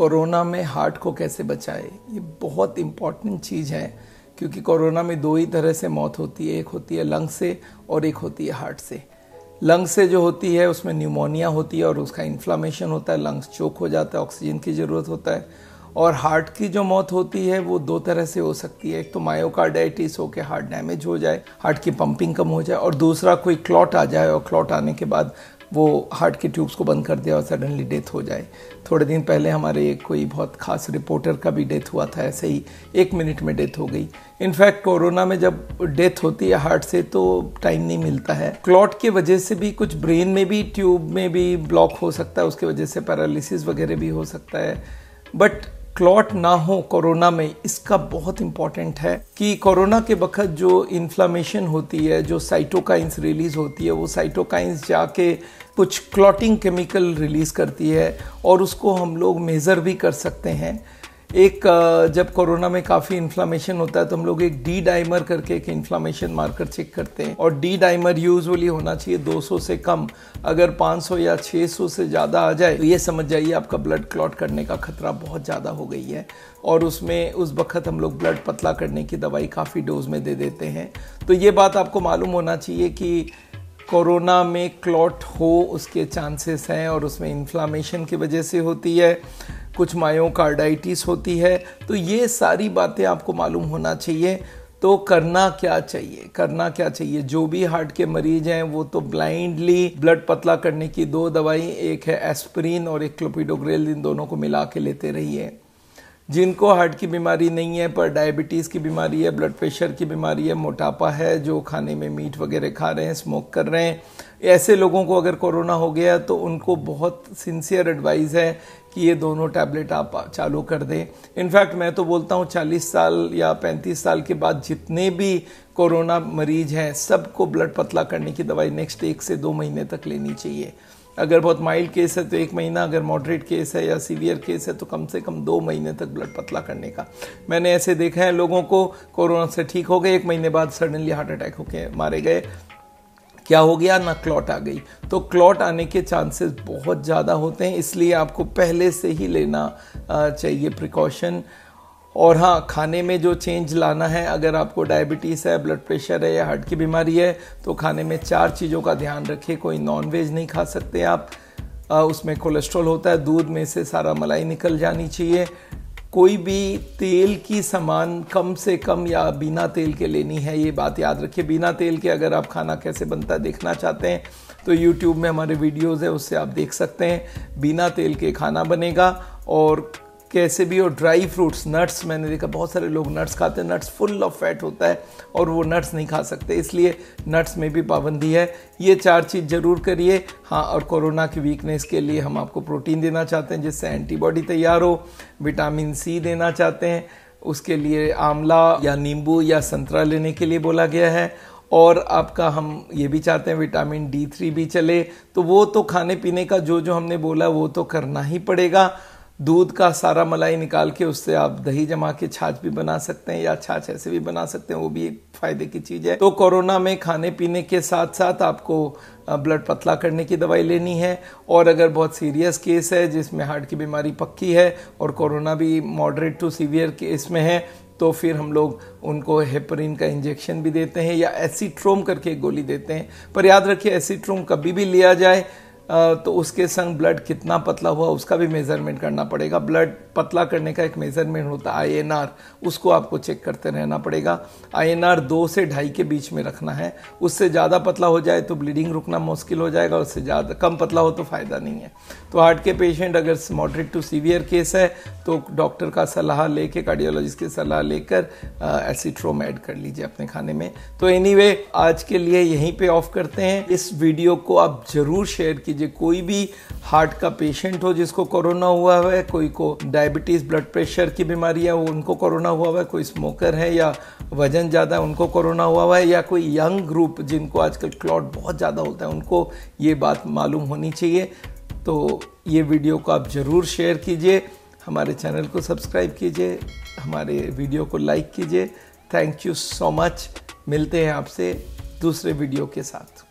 corona में heart को कैसे बचाए ये बहुत इम्पॉर्टेंट चीज़ है क्योंकि कोरोना में दो ही तरह से मौत होती है एक होती है लंग से और एक होती है हार्ट से लंग से जो होती है उसमें न्यूमोनिया होती है और उसका इन्फ्लामेशन होता है लंग्स चोक हो जाता है ऑक्सीजन की ज़रूरत होता है और हार्ट की जो मौत होती है वो दो तरह से हो सकती है एक तो मायोकार्डाइटिस होकर हार्ट डैमेज हो जाए हार्ट की पंपिंग कम हो जाए और दूसरा कोई क्लॉट आ जाए और क्लॉट आने के बाद वो हार्ट के ट्यूब्स को बंद कर दिया और सडनली डेथ हो जाए थोड़े दिन पहले हमारे एक कोई बहुत खास रिपोर्टर का भी डेथ हुआ था ऐसे ही एक मिनट में डेथ हो गई इनफैक्ट कोरोना में जब डेथ होती है हार्ट से तो टाइम नहीं मिलता है क्लॉट की वजह से भी कुछ ब्रेन में भी ट्यूब में भी ब्लॉक हो सकता है उसकी वजह से पैरालिसिस वगैरह भी हो सकता है बट क्लॉट ना हो कोरोना में इसका बहुत इम्पॉर्टेंट है कि कोरोना के वक्त जो इन्फ्लामेशन होती है जो साइटोकाइंस रिलीज होती है वो साइटोकाइंस जाके कुछ क्लॉटिंग केमिकल रिलीज़ करती है और उसको हम लोग मेज़र भी कर सकते हैं एक जब कोरोना में काफ़ी इन्फ्लामेशन होता है तो हम लोग एक डी डाइमर करके एक इन्फ्लामेशन मार्कर चेक करते हैं और डी डाइमर यूजुअली होना चाहिए 200 से कम अगर 500 या 600 से ज़्यादा आ जाए तो ये समझ जाइए आपका ब्लड क्लॉट करने का खतरा बहुत ज़्यादा हो गई है और उसमें उस वक्त हम लोग ब्लड पतला करने की दवाई काफ़ी डोज में दे देते हैं तो ये बात आपको मालूम होना चाहिए कि कोरोना में क्लॉट हो उसके चांसेस हैं और उसमें इन्फ्लामेशन की वजह से होती है कुछ मायोकार्डाइटिस होती है तो ये सारी बातें आपको मालूम होना चाहिए तो करना क्या चाहिए करना क्या चाहिए जो भी हार्ट के मरीज हैं वो तो ब्लाइंडली ब्लड पतला करने की दो दवाई एक है एस्प्रिन और एक क्लोपिडोग्रेल इन दोनों को मिला के लेते रहिए जिनको हार्ट की बीमारी नहीं है पर डायबिटीज़ की बीमारी है ब्लड प्रेशर की बीमारी है मोटापा है जो खाने में मीट वगैरह खा रहे हैं स्मोक कर रहे हैं ऐसे लोगों को अगर कोरोना हो गया तो उनको बहुत सिंसियर एडवाइस है कि ये दोनों टैबलेट आप चालू कर दें इनफैक्ट मैं तो बोलता हूँ 40 साल या 35 साल के बाद जितने भी कोरोना मरीज हैं सबको ब्लड पतला करने की दवाई नेक्स्ट एक से दो महीने तक लेनी चाहिए अगर बहुत माइल्ड केस है तो एक महीना अगर मॉडरेट केस है या सीवियर केस है तो कम से कम दो महीने तक ब्लड पतला करने का मैंने ऐसे देखा है लोगों को कोरोना से ठीक हो गए एक महीने बाद सडनली हार्ट अटैक होके मारे गए क्या हो गया ना क्लॉट आ गई तो क्लॉट आने के चांसेस बहुत ज़्यादा होते हैं इसलिए आपको पहले से ही लेना चाहिए प्रिकॉशन और हाँ खाने में जो चेंज लाना है अगर आपको डायबिटीज़ है ब्लड प्रेशर है या हार्ट की बीमारी है तो खाने में चार चीज़ों का ध्यान रखें कोई नॉनवेज नहीं खा सकते आप आ, उसमें कोलेस्ट्रॉल होता है दूध में से सारा मलाई निकल जानी चाहिए कोई भी तेल की सामान कम से कम या बिना तेल के लेनी है ये बात याद रखिए बिना तेल के अगर आप खाना कैसे बनता है देखना चाहते हैं तो YouTube में हमारे वीडियोस हैं उससे आप देख सकते हैं बिना तेल के खाना बनेगा और कैसे भी और ड्राई फ्रूट्स नट्स मैंने देखा बहुत सारे लोग नट्स खाते हैं नट्स फुल ऑफ फैट होता है और वो नट्स नहीं खा सकते इसलिए नट्स में भी पाबंदी है ये चार चीज़ ज़रूर करिए हाँ और कोरोना की वीकनेस के लिए हम आपको प्रोटीन देना चाहते हैं जिससे एंटीबॉडी तैयार हो विटामिन सी देना चाहते हैं उसके लिए आंवला या नींबू या संतरा लेने के लिए बोला गया है और आपका हम ये भी चाहते हैं विटामिन डी थ्री भी चले तो वो तो खाने पीने का जो जो हमने बोला वो तो करना ही पड़ेगा दूध का सारा मलाई निकाल के उससे आप दही जमा के छाछ भी बना सकते हैं या छाछ ऐसे भी बना सकते हैं वो भी एक फायदे की चीज है तो कोरोना में खाने पीने के साथ साथ आपको ब्लड पतला करने की दवाई लेनी है और अगर बहुत सीरियस केस है जिसमें हार्ट की बीमारी पक्की है और कोरोना भी मॉडरेट टू सीवियर केस में है तो फिर हम लोग उनको हेपरिन का इंजेक्शन भी देते हैं या एसीट्रोम करके गोली देते हैं पर याद रखिए एसीट्रोम कभी भी लिया जाए तो उसके संग ब्लड कितना पतला हुआ उसका भी मेजरमेंट करना पड़ेगा ब्लड पतला करने का एक मेजरमेंट होता है आईएनआर उसको आपको चेक करते रहना पड़ेगा आईएनआर दो से ढाई के बीच में रखना है उससे ज़्यादा पतला हो जाए तो ब्लीडिंग रुकना मुश्किल हो जाएगा उससे ज़्यादा कम पतला हो तो फ़ायदा नहीं है तो हार्ट के पेशेंट अगर मॉडरेट टू सीवियर केस है तो डॉक्टर का सलाह लेके कार्डियोलॉजिस्ट की सलाह लेकर एसिट्रोम ऐड कर लीजिए अपने खाने में तो एनी anyway, आज के लिए यहीं पे ऑफ करते हैं इस वीडियो को आप ज़रूर शेयर कीजिए कोई भी हार्ट का पेशेंट हो जिसको कोरोना हुआ है कोई को डायबिटीज़ ब्लड प्रेशर की बीमारी है उनको कोरोना हुआ हुआ है कोई स्मोकर है या वजन ज़्यादा है उनको कोरोना हुआ हुआ है या कोई यंग ग्रुप जिनको आजकल क्लॉट बहुत ज़्यादा होता है उनको ये बात मालूम होनी चाहिए तो ये वीडियो को आप ज़रूर शेयर कीजिए हमारे चैनल को सब्सक्राइब कीजिए हमारे वीडियो को लाइक कीजिए थैंक यू सो मच मिलते हैं आपसे दूसरे वीडियो के साथ